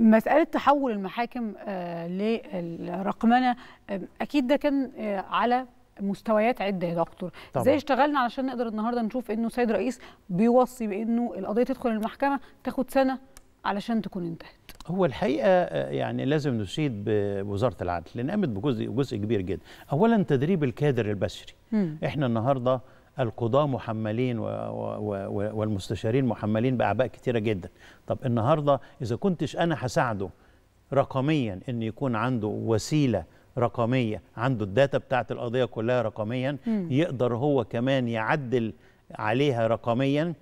مسألة تحول المحاكم للرقمنة آه، أكيد ده كان آه، على مستويات عده يا دكتور طبعا. ازاي اشتغلنا علشان نقدر النهارده نشوف انه سيد رئيس بيوصي بانه القضيه تدخل المحكمه تاخد سنه علشان تكون انتهت هو الحقيقه آه، يعني لازم نشيد بوزاره العدل لان قامت بجزء جزء كبير جدا اولا تدريب الكادر البشري م. احنا النهارده القضاة محملين و و و والمستشارين محملين بأعباء كتيرة جدا طب النهاردة إذا كنتش أنا هساعده رقميا أن يكون عنده وسيلة رقمية عنده الداتا بتاعت القضية كلها رقميا م. يقدر هو كمان يعدل عليها رقميا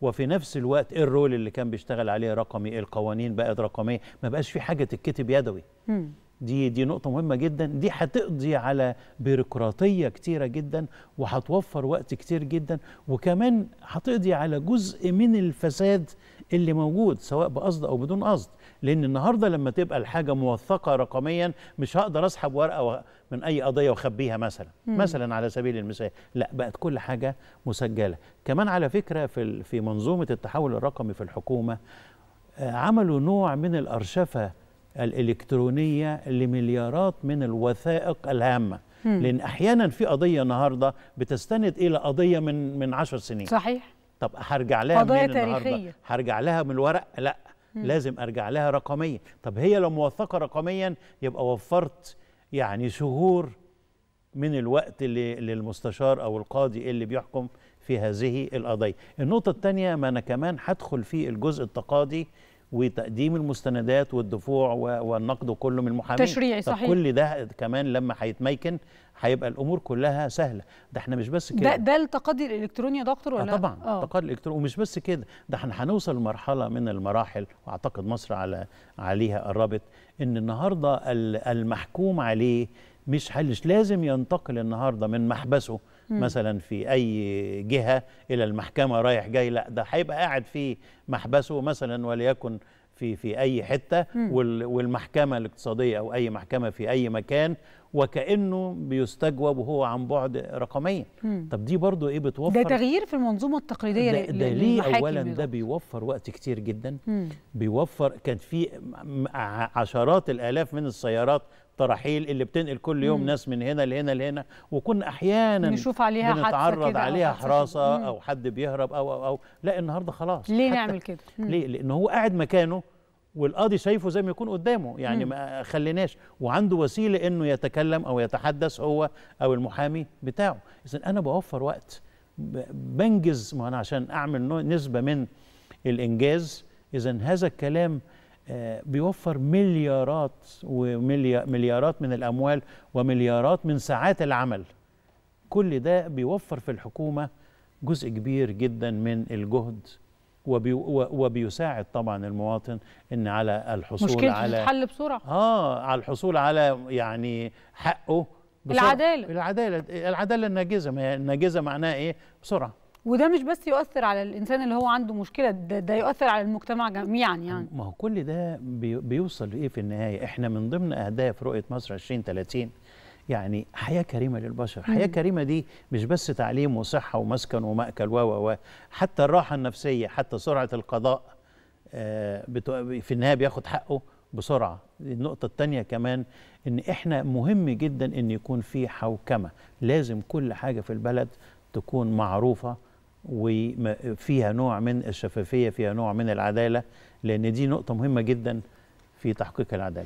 وفي نفس الوقت ايه الرول اللي كان بيشتغل عليه رقمي إيه القوانين بقت رقميه ما بقاش في حاجه تتكتب يدوي م. دي دي نقطة مهمة جدا دي هتقضي على بيروقراطية كتيرة جدا وهتوفر وقت كتير جدا وكمان هتقضي على جزء من الفساد اللي موجود سواء بقصد أو بدون قصد لأن النهاردة لما تبقى الحاجة موثقة رقميا مش هقدر أسحب ورقة من أي قضية وأخبيها مثلا مم. مثلا على سبيل المثال لا بقت كل حاجة مسجلة كمان على فكرة في في منظومة التحول الرقمي في الحكومة آه، عملوا نوع من الأرشفة الإلكترونية لمليارات من الوثائق الهامة مم. لأن أحيانا في قضية النهاردة بتستند إلى قضية من من 10 سنين صحيح طب هرجع لها قضية منين النهاردة هرجع لها من الورق لا مم. لازم أرجع لها رقميا طب هي لو موثقة رقميا يبقى وفرت يعني شهور من الوقت للمستشار أو القاضي اللي بيحكم في هذه القضية النقطة الثانية ما أنا كمان هدخل في الجزء التقاضي وتقديم المستندات والدفوع والنقد كله من المحامين تشريعي صحيح كل ده كمان لما هيتميكن هيبقى الامور كلها سهله ده احنا مش بس كده ده ده التقاضي الالكتروني يا دكتور ولا آه طبعا آه. التقاضي الالكتروني ومش بس كده ده احنا هنوصل لمرحله من المراحل واعتقد مصر على عليها قربت ان النهارده المحكوم عليه مش مش لازم ينتقل النهارده من محبسه مثلا في اي جهه الى المحكمه رايح جاي لا ده هيبقى قاعد في محبسه مثلا وليكن في في اي حته والمحكمه الاقتصاديه او اي محكمه في اي مكان وكانه بيستجوب وهو عن بعد رقميا طب دي برضو ايه بتوفر ده تغيير في المنظومه التقليديه ده, ده ليه اولا ده بيوفر وقت كتير جدا مم. بيوفر كان في عشرات الالاف من السيارات ترحيل اللي بتنقل كل يوم مم. ناس من هنا لهنا لهنا وكنا احيانا نشوف عليها بنتعرض عليها حراسه مم. او حد بيهرب او او او لا النهارده خلاص ليه نعمل كده ليه لان هو قاعد مكانه والقاضي شايفه زي ما يكون قدامه يعني ما خليناش وعنده وسيله انه يتكلم او يتحدث هو او المحامي بتاعه اذا انا بوفر وقت بنجز ما انا عشان اعمل نسبه من الانجاز اذا هذا الكلام آه، بيوفر مليارات ومليارات من الاموال ومليارات من ساعات العمل كل ده بيوفر في الحكومه جزء كبير جدا من الجهد وبي وبيساعد طبعا المواطن ان على الحصول على تتحل بسرعه اه على الحصول على يعني حقه بسرعة. العداله العداله العداله الناجزه الناجزه معناها ايه بسرعه وده مش بس يؤثر على الانسان اللي هو عنده مشكله ده, ده يؤثر على المجتمع جميعا يعني ما هو كل ده بيوصل لايه في النهايه احنا من ضمن اهداف رؤيه مصر 2030 يعني حياه كريمه للبشر حياه كريمه دي مش بس تعليم وصحه ومسكن وماكل و حتى الراحه النفسيه حتى سرعه القضاء آه، في النهايه بياخد حقه بسرعه النقطه الثانيه كمان ان احنا مهم جدا ان يكون في حوكمه لازم كل حاجه في البلد تكون معروفه وفيها نوع من الشفافيه فيها نوع من العداله لان دي نقطه مهمه جدا في تحقيق العداله